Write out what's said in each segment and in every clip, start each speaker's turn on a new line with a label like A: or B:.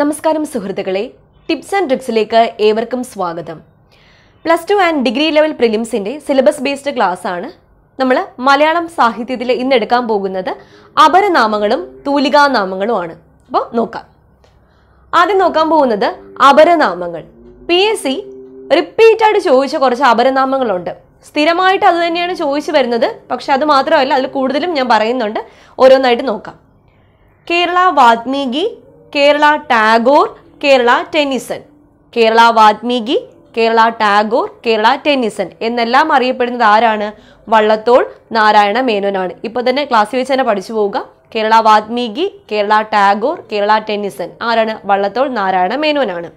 A: നമസ്കാരം സുഹൃത്തുക്കളെ tips and ട്രിക്സിലേക്ക് ഏവർക്കും സ്വാഗതം plus two and degree level പ്രിലിംസിൻ്റെ സിലബസ് ബേസ്ഡ് ക്ലാസ് ആണ് നമ്മൾ മലയാളം സാഹിത്യത്തിൽ ഇന്ന് എടുക്കാൻ പോകുന്നത് അപരനാമങ്ങളും തൂലികാനാമങ്ങളും ആണ് അപ്പോൾ നോക്കാം ആദ്യം നോക്കാൻ പോകുന്നത് അപരനാമങ്ങൾ പി എസ് സി റിപ്പീറ്റായിട്ട് ചോദിച്ച കുറച്ച് അപരനാമങ്ങളുണ്ട് സ്ഥിരമായിട്ട് അത് തന്നെയാണ് ചോദിച്ചു വരുന്നത് പക്ഷെ അത് മാത്രമല്ല അതിൽ കൂടുതലും ഞാൻ പറയുന്നുണ്ട് ഓരോന്നായിട്ട് നോക്കാം കേരള വാത്മീകി കേരള ടാഗോർ കേരള ടെന്നിസൺ കേരള വാത്മീകി കേരള ടാഗോർ കേരള ടെന്നിസൺ എന്നെല്ലാം അറിയപ്പെടുന്നത് ആരാണ് വള്ളത്തോൾ നാരായണ മേനോനാണ് ഇപ്പോൾ തന്നെ ക്ലാസ്സിൽ വെച്ച് തന്നെ പഠിച്ചു പോവുക കേരള വാത്മീകി കേരള ടാഗോർ കേരള ടെന്നിസൺ ആരാണ് വള്ളത്തോൾ നാരായണ മേനോനാണ്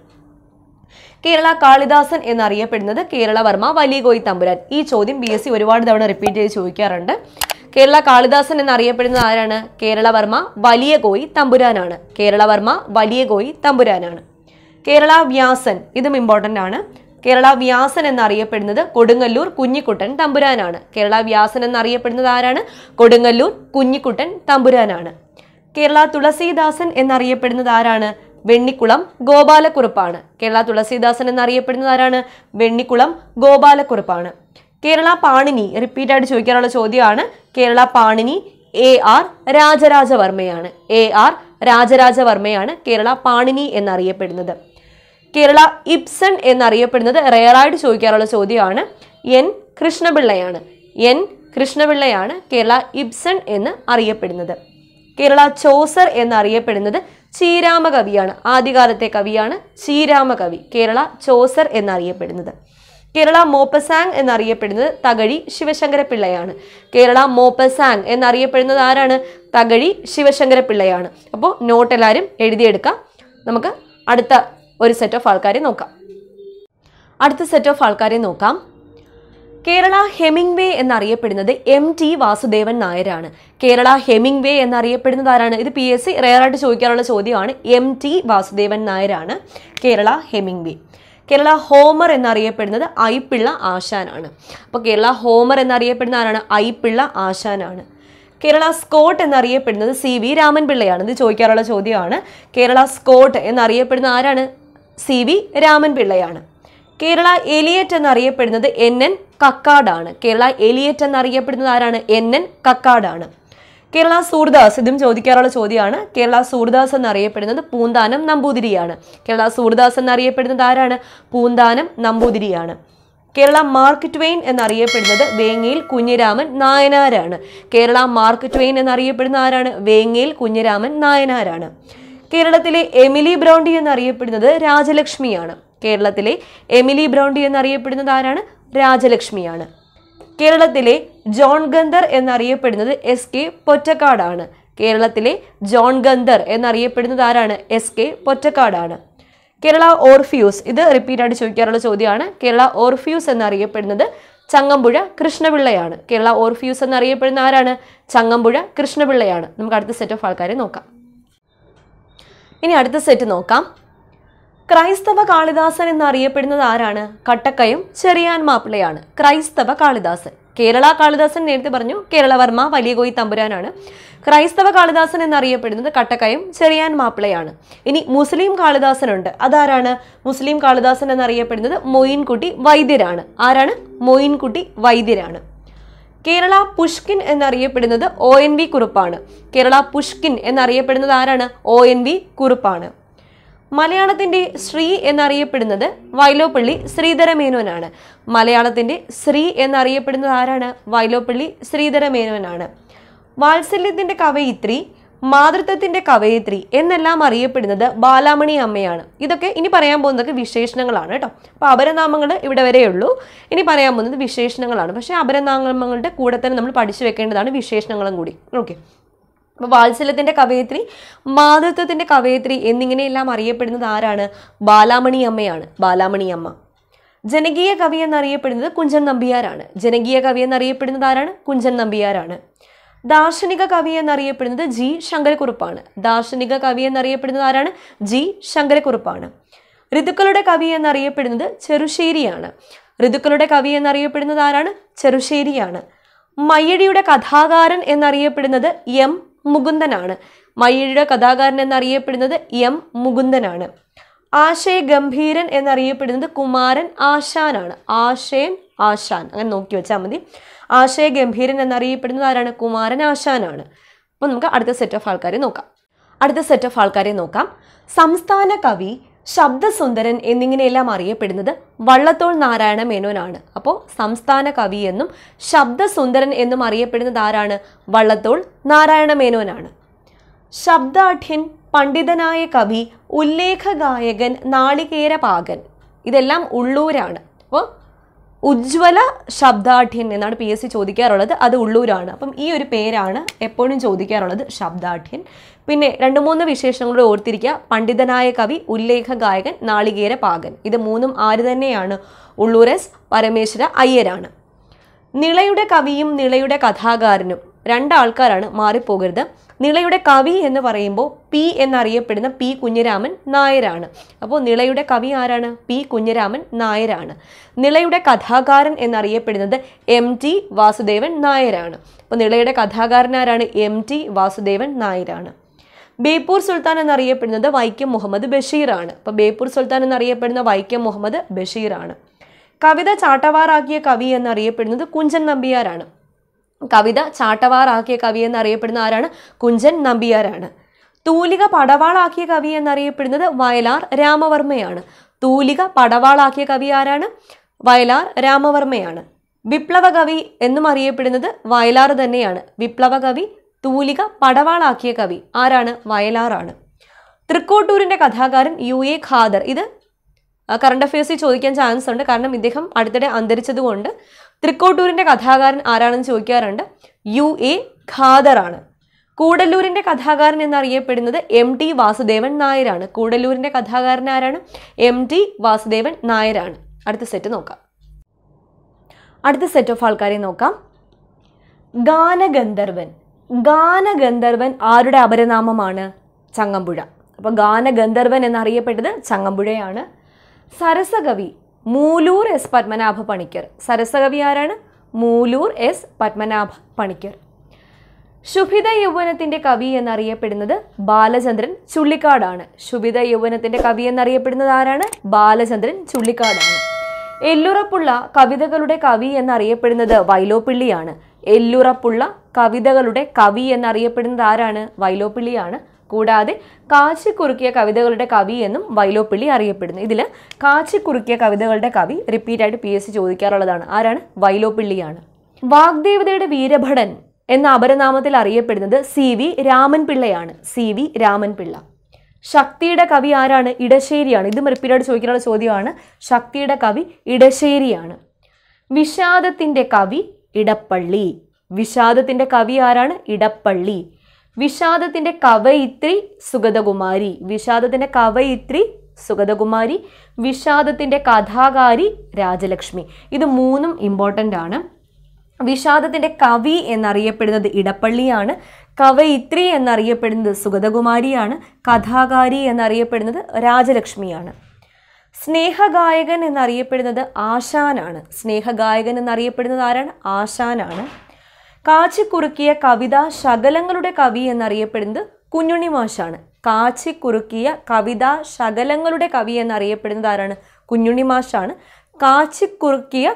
A: കേരള കാളിദാസൻ എന്നറിയപ്പെടുന്നത് കേരളവർമ്മ വലിയ കോയി തമ്പുരാൻ ഈ ചോദ്യം ബി എസ് സി ഒരുപാട് തവണ റിപ്പീറ്റ് ചെയ്ത് ചോദിക്കാറുണ്ട് കേരള കാളിദാസൻ എന്നറിയപ്പെടുന്നത് ആരാണ് കേരളവർമ്മ വലിയ കോയി തമ്പുരാനാണ് കേരളവർമ്മ വലിയ കോയി തമ്പുരാനാണ് കേരള വ്യാസൻ ഇതും ഇമ്പോർട്ടൻ്റ് ആണ് കേരള വ്യാസൻ എന്നറിയപ്പെടുന്നത് കൊടുങ്ങല്ലൂർ കുഞ്ഞിക്കുട്ടൻ തമ്പുരാനാണ് കേരള വ്യാസൻ എന്നറിയപ്പെടുന്നത് ആരാണ് കൊടുങ്ങല്ലൂർ കുഞ്ഞിക്കുട്ടൻ തമ്പുരാനാണ് കേരള തുളസീദാസൻ എന്നറിയപ്പെടുന്നത് ആരാണ് വെണ്ണിക്കുളം ഗോപാലക്കുറുപ്പാണ് കേരള തുളസീദാസൻ എന്നറിയപ്പെടുന്നത് ആരാണ് വെണ്ണിക്കുളം ഗോപാലക്കുറുപ്പാണ് കേരള പാണിനി ആയിട്ട് ചോദിക്കാനുള്ള ചോദ്യമാണ് കേരള പാണിനി എ ആർ രാജരാജവർമ്മയാണ് എ ആർ രാജരാജവർമ്മയാണ് കേരള പാണിനി എന്നറിയപ്പെടുന്നത് കേരള ഇബ്സൺ എന്നറിയപ്പെടുന്നത് റെയറായിട്ട് ചോദിക്കാറുള്ള ചോദ്യമാണ് എൻ കൃഷ്ണപിള്ളയാണ് എൻ കൃഷ്ണപിള്ളയാണ് കേരള ഇബ്സൺ എന്ന് അറിയപ്പെടുന്നത് കേരള ചോസർ എന്നറിയപ്പെടുന്നത് ചീരാമകവിയാണ് കവിയാണ് ആദ്യകാലത്തെ കവിയാണ് ചീരാമകവി കവി കേരള ചോസർ എന്നറിയപ്പെടുന്നത് കേരള മോപ്പസാങ് എന്നറിയപ്പെടുന്നത് തകഴി ശിവശങ്കരപിള്ളയാണ് കേരള മോപ്പസാങ് എന്നറിയപ്പെടുന്നത് ആരാണ് തകഴി ശിവശങ്കരപിള്ളയാണ് അപ്പോൾ നോട്ട് എല്ലാവരും എഴുതിയെടുക്കാം നമുക്ക് അടുത്ത ഒരു സെറ്റ് ഓഫ് ആൾക്കാരെ നോക്കാം അടുത്ത സെറ്റ് ഓഫ് ആൾക്കാരെ നോക്കാം കേരള ഹെമിംഗ്വേ എന്നറിയപ്പെടുന്നത് എം ടി വാസുദേവൻ നായരാണ് കേരള ഹെമിംഗ്വേ എന്നറിയപ്പെടുന്നത് ആരാണ് ഇത് പി എസ് സി റെയറായിട്ട് ചോദിക്കാനുള്ള ചോദ്യമാണ് എം ടി വാസുദേവൻ നായരാണ് കേരള ഹെമിംഗ്വേ കേരള ഹോമർ എന്നറിയപ്പെടുന്നത് ഐപ്പിള്ള ആശാനാണ് അപ്പോൾ കേരള ഹോമർ എന്നറിയപ്പെടുന്ന ആരാണ് ഐപ്പിള്ള ആശാനാണ് കേരള സ്കോട്ട് എന്നറിയപ്പെടുന്നത് സി വി രാമൻപിള്ളയാണ് ഇത് ചോദിക്കാറുള്ള ചോദ്യമാണ് കേരള സ്കോട്ട് എന്നറിയപ്പെടുന്ന ആരാണ് സി വി രാമൻപിള്ളയാണ് കേരള എലിയറ്റ് എന്നറിയപ്പെടുന്നത് എൻ എൻ കക്കാടാണ് കേരള എലിയറ്റ് എന്നറിയപ്പെടുന്നത് ആരാണ് എൻ എൻ കക്കാടാണ് കേരള സൂർദാസ് ഇതും ചോദിക്കാറുള്ള ചോദ്യമാണ് കേരള സൂർദാസ് എന്നറിയപ്പെടുന്നത് പൂന്താനം നമ്പൂതിരിയാണ് കേരള സൂർദാസ് എന്നറിയപ്പെടുന്നത് ആരാണ് പൂന്താനം നമ്പൂതിരിയാണ് കേരള മാർക്ക് ട്വെയിൻ എന്നറിയപ്പെടുന്നത് വേങ്ങയിൽ കുഞ്ഞിരാമൻ നായനാരാണ് കേരള മാർക്ക് ട്വെയിൻ എന്നറിയപ്പെടുന്ന ആരാണ് വേങ്ങയിൽ കുഞ്ഞിരാമൻ നായനാരാണ് കേരളത്തിലെ എമിലി ബ്രൗണ്ടി എന്നറിയപ്പെടുന്നത് രാജലക്ഷ്മിയാണ് കേരളത്തിലെ എമിലി ബ്രൗണ്ടി എന്നറിയപ്പെടുന്നത് ആരാണ് രാജലക്ഷ്മിയാണ് കേരളത്തിലെ ജോൺ ഗന്ധർ എന്നറിയപ്പെടുന്നത് എസ് കെ പൊറ്റക്കാടാണ് കേരളത്തിലെ ജോൺ ഗന്ധർ എന്നറിയപ്പെടുന്നത് ആരാണ് എസ് കെ പൊറ്റക്കാടാണ് കേരള ഓർഫ്യൂസ് ഇത് റിപ്പീറ്റ് ആയിട്ട് ചോദിക്കാറുള്ള ചോദ്യമാണ് കേരള ഓർഫ്യൂസ് എന്നറിയപ്പെടുന്നത് ചങ്ങമ്പുഴ കൃഷ്ണപിള്ളയാണ് കേരള ഓർഫ്യൂസ് എന്നറിയപ്പെടുന്ന ആരാണ് ചങ്ങമ്പുഴ കൃഷ്ണപിള്ളയാണ് നമുക്ക് അടുത്ത സെറ്റ് ഓഫ് ആൾക്കാരെ നോക്കാം ഇനി അടുത്ത സെറ്റ് നോക്കാം ക്രൈസ്തവ കാളിദാസൻ എന്നറിയപ്പെടുന്നത് ആരാണ് കട്ടക്കയും ചെറിയാൻ മാപ്പിളയാണ് ക്രൈസ്തവ കാളിദാസൻ കേരള കാളിദാസൻ നേരത്തെ പറഞ്ഞു കേരളവർമ്മ വലിയകോയി തമ്പുരാനാണ് ക്രൈസ്തവ കാളിദാസൻ എന്നറിയപ്പെടുന്നത് കട്ടക്കയം ചെറിയാൻ മാപ്പിളയാണ് ഇനി മുസ്ലിം കാളിദാസനുണ്ട് അതാരാണ് മുസ്ലിം കാളിദാസൻ എന്നറിയപ്പെടുന്നത് മൊയിൻകുട്ടി വൈദ്യരാണ് ആരാണ് മൊയിൻകുട്ടി വൈദ്യരാണ് കേരള പുഷ്കിൻ എന്നറിയപ്പെടുന്നത് ഒ എൻ വി കുറുപ്പാണ് കേരള പുഷ്കിൻ എന്നറിയപ്പെടുന്നത് ആരാണ് ഒ എൻ വി കുറുപ്പാണ് മലയാളത്തിന്റെ ശ്രീ എന്നറിയപ്പെടുന്നത് വൈലോപ്പള്ളി ശ്രീധരമേനോനാണ് മലയാളത്തിന്റെ ശ്രീ എന്നറിയപ്പെടുന്നത് ആരാണ് വൈലോപ്പള്ളി ശ്രീധരമേനോനാണ് വാത്സല്യത്തിന്റെ കവയിത്രി മാതൃത്വത്തിന്റെ കവയിത്രി എന്നെല്ലാം അറിയപ്പെടുന്നത് ബാലാമണി അമ്മയാണ് ഇതൊക്കെ ഇനി പറയാൻ പോകുന്നതൊക്കെ വിശേഷണങ്ങളാണ് കേട്ടോ അപ്പൊ അപരനാമങ്ങൾ ഇവിടെ വരെയുള്ളൂ ഇനി പറയാൻ പോകുന്നത് വിശേഷണങ്ങളാണ് പക്ഷെ അപരനാമങ്ങളുടെ കൂടെ തന്നെ നമ്മൾ പഠിച്ചു വെക്കേണ്ടതാണ് വിശേഷണങ്ങളും കൂടി ഓക്കെ വാത്സല്യത്തിൻ്റെ കവയത്രി മാതൃത്വത്തിൻ്റെ കവയത്രി എന്നിങ്ങനെയെല്ലാം അറിയപ്പെടുന്നത് ആരാണ് ബാലാമണി അമ്മയാണ് ബാലാമണി അമ്മ ജനകീയ കവി എന്നറിയപ്പെടുന്നത് കുഞ്ചൻ നമ്പിയാരാണ് ജനകീയ കവി എന്നറിയപ്പെടുന്നത് ആരാണ് കുഞ്ചൻ നമ്പിയാരാണ് ദാർശനിക കവി എന്നറിയപ്പെടുന്നത് ജി ശങ്കരക്കുറുപ്പാണ് ദാർശനിക കവി എന്നറിയപ്പെടുന്നത് ആരാണ് ജി ശങ്കരക്കുറുപ്പാണ് ഋതുക്കളുടെ കവി എന്നറിയപ്പെടുന്നത് ചെറുശ്ശേരിയാണ് ഋതുക്കളുടെ കവി എന്നറിയപ്പെടുന്നത് ആരാണ് ചെറുശ്ശേരിയാണ് മയ്യടിയുടെ കഥാകാരൻ എന്നറിയപ്പെടുന്നത് എം മുകുന്ദനാണ് മയ്യഴിയുടെ കഥാകാരൻ എന്നറിയപ്പെടുന്നത് എം മുകുന്ദനാണ് ആശയ ഗംഭീരൻ എന്നറിയപ്പെടുന്നത് കുമാരൻ ആശാനാണ് ആശയൻ ആശാൻ അങ്ങനെ നോക്കി വെച്ചാൽ മതി ആശയ ഗംഭീരൻ എന്നറിയപ്പെടുന്നത് ആരാണ് കുമാരൻ ആശാനാണ് അപ്പോൾ നമുക്ക് അടുത്ത സെറ്റ് ഓഫ് ആൾക്കാരെ നോക്കാം അടുത്ത സെറ്റ് ഓഫ് ആൾക്കാരെ നോക്കാം സംസ്ഥാന കവി ശബ്ദസുന്ദരൻ എന്നിങ്ങനെയെല്ലാം അറിയപ്പെടുന്നത് വള്ളത്തോൾ നാരായണ മേനോനാണ് അപ്പോൾ സംസ്ഥാന കവി എന്നും ശബ്ദസുന്ദരൻ എന്നും അറിയപ്പെടുന്നത് ആരാണ് വള്ളത്തോൾ നാരായണ മേനോനാണ് ശബ്ദാഠ്യൻ പണ്ഡിതനായ കവി ഉല്ലേഖ ഗായകൻ നാളികേര പാകൻ ഇതെല്ലാം ഉള്ളൂരാണ് അപ്പോൾ ഉജ്ജ്വല ശബ്ദാഠ്യൻ എന്നാണ് പി എസ് സി ചോദിക്കാറുള്ളത് അത് ഉള്ളൂരാണ് അപ്പം ഈ ഒരു പേരാണ് എപ്പോഴും ചോദിക്കാറുള്ളത് ശബ്ദാഠ്യൻ പിന്നെ രണ്ട് മൂന്ന് വിശേഷങ്ങളുടെ ഓർത്തിരിക്കുക പണ്ഡിതനായ കവി ഉല്ലേഖ ഗായകൻ നാളികേര പാകൻ ഇത് മൂന്നും ആര് തന്നെയാണ് ഉള്ളൂരസ് പരമേശ്വര അയ്യരാണ് നിളയുടെ കവിയും നിളയുടെ കഥാകാരനും രണ്ടാൾക്കാരാണ് മാറിപ്പോകരുത് നിളയുടെ കവി എന്ന് പറയുമ്പോൾ പി എന്നറിയപ്പെടുന്ന പി കുഞ്ഞിരാമൻ നായരാണ് അപ്പോൾ നിളയുടെ കവി ആരാണ് പി കുഞ്ഞിരാമൻ നായരാണ് നിളയുടെ കഥാകാരൻ എന്നറിയപ്പെടുന്നത് എം ടി വാസുദേവൻ നായരാണ് അപ്പോൾ നിളയുടെ കഥാകാരൻ ആരാണ് എം ടി വാസുദേവൻ നായരാണ് ബേപ്പൂർ സുൽത്താൻ എന്നറിയപ്പെടുന്നത് വൈക്കം മുഹമ്മദ് ബഷീറാണ് അപ്പോൾ ബേപ്പൂർ സുൽത്താൻ എന്നറിയപ്പെടുന്ന വൈക്കം മുഹമ്മദ് ബഷീറാണ് കവിത ചാട്ടവാറാക്കിയ കവി എന്നറിയപ്പെടുന്നത് കുഞ്ചൻ നമ്പിയാരാണ് കവിത ചാട്ടവാറാക്കിയ കവി എന്നറിയപ്പെടുന്ന ആരാണ് കുഞ്ചൻ നമ്പിയാരാണ് തൂലിക പടവാളാക്കിയ കവി എന്നറിയപ്പെടുന്നത് വയലാർ രാമവർമ്മയാണ് തൂലിക പടവാളാക്കിയ കവി ആരാണ് വയലാർ രാമവർമ്മയാണ് വിപ്ലവകവി എന്നും അറിയപ്പെടുന്നത് വയലാർ തന്നെയാണ് വിപ്ലവകവി തൂലിക പടവാളാക്കിയ കവി ആരാണ് വയലാറാണ് തൃക്കോട്ടൂരിൻ്റെ കഥാകാരൻ യു എ ഖാദർ ഇത് കറണ്ട് അഫയേഴ്സിൽ ചോദിക്കാൻ ചാൻസ് ഉണ്ട് കാരണം ഇദ്ദേഹം അടുത്തിടെ അന്തരിച്ചതുകൊണ്ട് തൃക്കോട്ടൂരിൻ്റെ കഥാകാരൻ ആരാണെന്ന് ചോദിക്കാറുണ്ട് യു എ ഖാദറാണ് കൂടല്ലൂരിൻ്റെ കഥാകാരൻ എന്നറിയപ്പെടുന്നത് എം ടി വാസുദേവൻ നായരാണ് കൂടല്ലൂരിൻ്റെ കഥാകാരൻ ആരാണ് എം ടി വാസുദേവൻ നായരാണ് അടുത്ത സെറ്റ് നോക്കാം അടുത്ത സെറ്റ് ഓഫ് ആൾക്കാരെ നോക്കാം ഗാനഗന്ധർവൻ ഗാനഗന്ധർവൻ ആരുടെ അപരനാമമാണ് ചങ്ങമ്പുഴ അപ്പോൾ ഗാനഗന്ധർവൻ എന്നറിയപ്പെട്ടത് ചങ്ങമ്പുഴയാണ് സരസകവി മൂലൂർ എസ് പത്മനാഭ പണിക്കർ സരസകവി ആരാണ് മൂലൂർ എസ് പത്മനാഭ പണിക്കർ ശുഭിത യൗവനത്തിൻ്റെ കവി എന്നറിയപ്പെടുന്നത് ബാലചന്ദ്രൻ ചുള്ളിക്കാടാണ് ശുഭിത യൗവനത്തിൻ്റെ കവി എന്നറിയപ്പെടുന്നത് ആരാണ് ബാലചന്ദ്രൻ ചുള്ളിക്കാടാണ് എല്ലുറപ്പുള്ള കവിതകളുടെ കവി എന്നറിയപ്പെടുന്നത് വൈലോപ്പിള്ളിയാണ് എല്ലുറപ്പുള്ള കവിതകളുടെ കവി എന്നറിയപ്പെടുന്നത് ആരാണ് വൈലോപ്പിള്ളിയാണ് കൂടാതെ കുറുക്കിയ കവിതകളുടെ കവി എന്നും വൈലോപ്പിള്ളി അറിയപ്പെടുന്നു ഇതിൽ കുറുക്കിയ കവിതകളുടെ കവി റിപ്പീറ്റ് ആയിട്ട് പി എസ് സി ചോദിക്കാറുള്ളതാണ് ആരാണ് വൈലോപ്പിള്ളിയാണ് വാഗ്ദേവതയുടെ വീരഭടൻ എന്ന അപരനാമത്തിൽ അറിയപ്പെടുന്നത് സി വി രാമൻപിള്ളയാണ് സി വി രാമൻപിള്ള ശക്തിയുടെ കവി ആരാണ് ഇടശ്ശേരിയാണ് ഇതും റിപ്പീറ്റായിട്ട് ചോദിക്കാനുള്ള ചോദ്യമാണ് ശക്തിയുടെ കവി ഇടശ്ശേരിയാണ് വിഷാദത്തിൻ്റെ കവി ഇടപ്പള്ളി വിഷാദത്തിൻ്റെ കവി ആരാണ് ഇടപ്പള്ളി വിഷാദത്തിൻ്റെ കവയിത്രി സുഗതകുമാരി വിഷാദത്തിൻ്റെ കവയിത്രി സുഗതകുമാരി വിഷാദത്തിൻ്റെ കഥാകാരി രാജലക്ഷ്മി ഇത് മൂന്നും ഇമ്പോർട്ടൻ്റ് ആണ് വിഷാദത്തിൻ്റെ കവി എന്നറിയപ്പെടുന്നത് ഇടപ്പള്ളിയാണ് കവയിത്രി എന്നറിയപ്പെടുന്നത് സുഗതകുമാരിയാണ് കഥാകാരി എന്നറിയപ്പെടുന്നത് രാജലക്ഷ്മിയാണ് സ്നേഹഗായകൻ എന്നറിയപ്പെടുന്നത് ആശാനാണ് സ്നേഹഗായകൻ എന്നറിയപ്പെടുന്നത് ആരാണ് ആശാനാണ് കാച്ചിക്കുറുക്കിയ കവിത ശകലങ്ങളുടെ കവി എന്നറിയപ്പെടുന്നത് കുഞ്ഞുണ്ണി മാഷാണ് കാച്ചിക്കുറുക്കിയ കവിത ശകലങ്ങളുടെ കവി എന്നറിയപ്പെടുന്നത് ആരാണ് കുഞ്ഞുണ്ണി മാഷാണ് കാച്ചിക്കുറുക്കിയ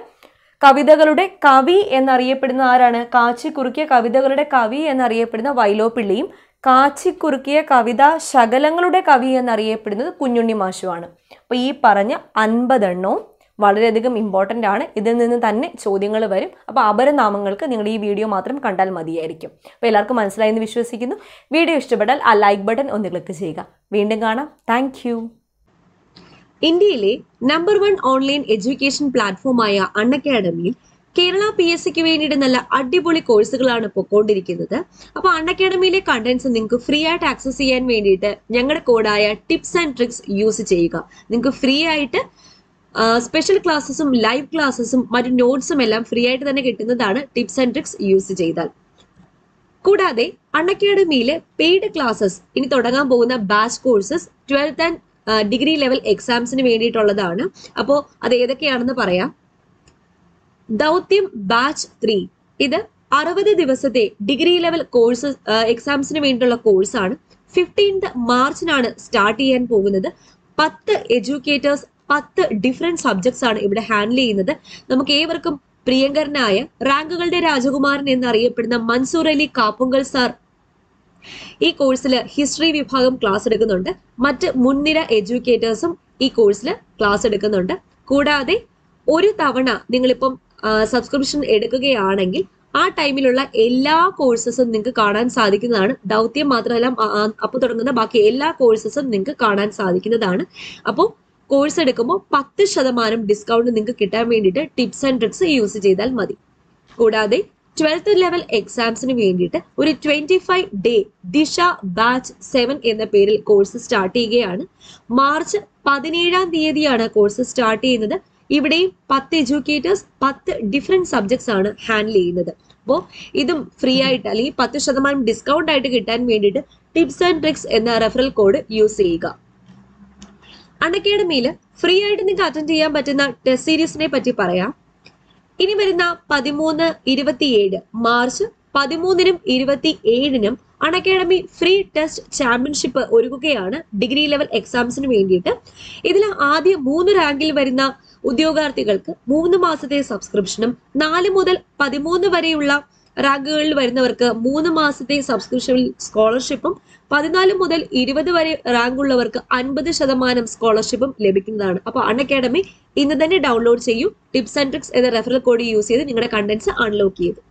A: കവിതകളുടെ കവി എന്നറിയപ്പെടുന്ന ആരാണ് കാച്ചിക്കുറുക്കിയ കവിതകളുടെ കവി എന്നറിയപ്പെടുന്ന വൈലോപ്പിള്ളിയും കാച്ചിക്കുറുക്കിയ കവിത ശകലങ്ങളുടെ കവി എന്നറിയപ്പെടുന്നത് കുഞ്ഞുണ്ണി മാഷുവാണ് അപ്പോൾ ഈ പറഞ്ഞ അൻപതെണ്ണവും വളരെയധികം ഇമ്പോർട്ടൻ്റ് ആണ് ഇതിൽ നിന്ന് തന്നെ ചോദ്യങ്ങൾ വരും അപ്പോൾ അപരനാമങ്ങൾക്ക് നിങ്ങൾ ഈ വീഡിയോ മാത്രം കണ്ടാൽ മതിയായിരിക്കും അപ്പോൾ എല്ലാവർക്കും മനസ്സിലായി എന്ന് വിശ്വസിക്കുന്നു വീഡിയോ ഇഷ്ടപ്പെട്ടാൽ ആ ലൈക്ക് ബട്ടൺ ഒന്ന് ക്ലിക്ക് ചെയ്യുക വീണ്ടും കാണാം താങ്ക് ഇന്ത്യയിലെ നമ്പർ വൺ ഓൺലൈൻ എഡ്യൂക്കേഷൻ പ്ലാറ്റ്ഫോമായ അൺ അക്കാഡമിയിൽ കേരള പി എസ് സിക്ക് വേണ്ടിയിട്ട് നല്ല അടിപൊളി കോഴ്സുകളാണ് പൊക്കോണ്ടിരിക്കുന്നത് അപ്പോൾ അൺ അക്കാഡമിയിലെ കണ്ടന്റ്സ് നിങ്ങൾക്ക് ഫ്രീ ആയിട്ട് ആക്സസ് ചെയ്യാൻ വേണ്ടിയിട്ട് ഞങ്ങളുടെ കോഡായ ടിപ്സ് ആൻഡ് ട്രിക്സ് യൂസ് ചെയ്യുക നിങ്ങൾക്ക് ഫ്രീ ആയിട്ട് സ്പെഷ്യൽ ക്ലാസ്സസും ലൈവ് ക്ലാസ്സസും മറ്റു നോട്ട്സും എല്ലാം ഫ്രീ ആയിട്ട് തന്നെ കിട്ടുന്നതാണ് ടിപ്സ് ആൻഡ് ട്രിക്സ് യൂസ് ചെയ്താൽ കൂടാതെ അണക്കാഡമിയിലെ പെയ്ഡ് ക്ലാസ്സസ് ഇനി തുടങ്ങാൻ പോകുന്ന batch courses twelfth and degree level എക്സാംസിന് വേണ്ടിയിട്ടുള്ളതാണ് അപ്പോൾ അത് ഏതൊക്കെയാണെന്ന് പറയാം ദൗത്യം ബാച്ച് ത്രീ ഇത് അറുപത് ദിവസത്തെ ഡിഗ്രി ലെവൽ കോഴ്സ് എക്സാംസിന് വേണ്ടിയിട്ടുള്ള കോഴ്സാണ് ഫിഫ്റ്റീൻത് മാർച്ചിനാണ് സ്റ്റാർട്ട് ചെയ്യാൻ പോകുന്നത് പത്ത് എഡ്യൂക്കേറ്റേഴ്സ് പത്ത് ഡിഫറെന്റ് സബ്ജക്ട്സ് ആണ് ഇവിടെ ഹാൻഡിൽ ചെയ്യുന്നത് നമുക്ക് ഏവർക്കും പ്രിയങ്കരനായ റാങ്കുകളുടെ രാജകുമാരൻ എന്നറിയപ്പെടുന്ന മൻസൂർ അലി കാപ്പുങ്കൽ സാർ ഈ കോഴ്സിൽ ഹിസ്റ്ററി വിഭാഗം ക്ലാസ് എടുക്കുന്നുണ്ട് മറ്റ് മുൻനിര എഡ്യൂക്കേറ്റേഴ്സും ഈ കോഴ്സിൽ ക്ലാസ് എടുക്കുന്നുണ്ട് കൂടാതെ ഒരു തവണ നിങ്ങളിപ്പം സബ്സ്ക്രിപ്ഷൻ എടുക്കുകയാണെങ്കിൽ ആ ടൈമിലുള്ള എല്ലാ കോഴ്സസും നിങ്ങൾക്ക് കാണാൻ സാധിക്കുന്നതാണ് ദൗത്യം മാത്രമല്ല അപ്പോൾ തുടങ്ങുന്ന ബാക്കി എല്ലാ കോഴ്സസും നിങ്ങൾക്ക് കാണാൻ സാധിക്കുന്നതാണ് അപ്പോൾ കോഴ്സ് എടുക്കുമ്പോൾ പത്ത് ശതമാനം ഡിസ്കൗണ്ട് നിങ്ങൾക്ക് കിട്ടാൻ വേണ്ടിയിട്ട് ടിപ്സ് ആൻഡ് ട്രിക്സ് യൂസ് ചെയ്താൽ മതി കൂടാതെ ട്വൽത്ത് ലെവൽ എക്സാംസിന് വേണ്ടിയിട്ട് ഒരു twenty five day Disha batch seven എന്ന പേരിൽ കോഴ്സ് സ്റ്റാർട്ട് ചെയ്യുകയാണ് മാർച്ച് പതിനേഴാം തീയതിയാണ് കോഴ്സ് സ്റ്റാർട്ട് ചെയ്യുന്നത് ഇവിടെയും പത്ത് എഡ്യൂക്കേറ്റേഴ്സ് പത്ത് ഡിഫറെന്റ് സബ്ജക്ട്സ് ആണ് ഹാൻഡിൽ ചെയ്യുന്നത് അപ്പോൾ ഇതും ഫ്രീ ആയിട്ട് അല്ലെങ്കിൽ പത്ത് ശതമാനം ഡിസ്കൗണ്ട് ആയിട്ട് കിട്ടാൻ വേണ്ടിയിട്ട് ടിപ്സ് ആൻഡ് ട്രിക്സ് എന്ന റെഫറൽ കോഡ് യൂസ് ചെയ്യുക അൺഅക്കാഡമിയിൽ ഫ്രീ ആയിട്ട് നിങ്ങൾക്ക് അറ്റൻഡ് ചെയ്യാൻ പറ്റുന്ന ടെസ്റ്റ് സീരീസിനെ പറ്റി പറയാം ഇനി വരുന്ന പതിമൂന്ന് ഇരുപത്തിയേഴ് മാർച്ച് പതിമൂന്നിനും ഇരുപത്തി ഏഴിനും അൺഅക്കാഡമി ഫ്രീ ടെസ്റ്റ് ചാമ്പ്യൻഷിപ്പ് ഒരുക്കുകയാണ് ഡിഗ്രി ലെവൽ എക്സാംസിന് വേണ്ടിയിട്ട് ഇതിൽ ആദ്യ മൂന്ന് റാങ്കിൽ വരുന്ന ഉദ്യോഗാർത്ഥികൾക്ക് മൂന്ന് മാസത്തെ സബ്സ്ക്രിപ്ഷനും നാല് മുതൽ പതിമൂന്ന് വരെയുള്ള റാങ്കുകളിൽ വരുന്നവർക്ക് മൂന്ന് മാസത്തെ സബ്സ്ക്രിപ്ഷൻ സ്കോളർഷിപ്പും പതിനാല് മുതൽ ഇരുപത് വരെ റാങ്ക് ഉള്ളവർക്ക് അൻപത് ശതമാനം സ്കോളർഷിപ്പും ലഭിക്കുന്നതാണ് അപ്പോൾ അൺ അക്കാഡമി ഇന്ന് തന്നെ ഡൗൺലോഡ് ചെയ്യൂ ടിപ്സ് ആൻഡ് ട്രിക്സ് എന്ന റെഫറൽ കോഡ് യൂസ് ചെയ്ത് നിങ്ങളുടെ കണ്ടന്റ്സ് അൺലോക്ക് ചെയ്തു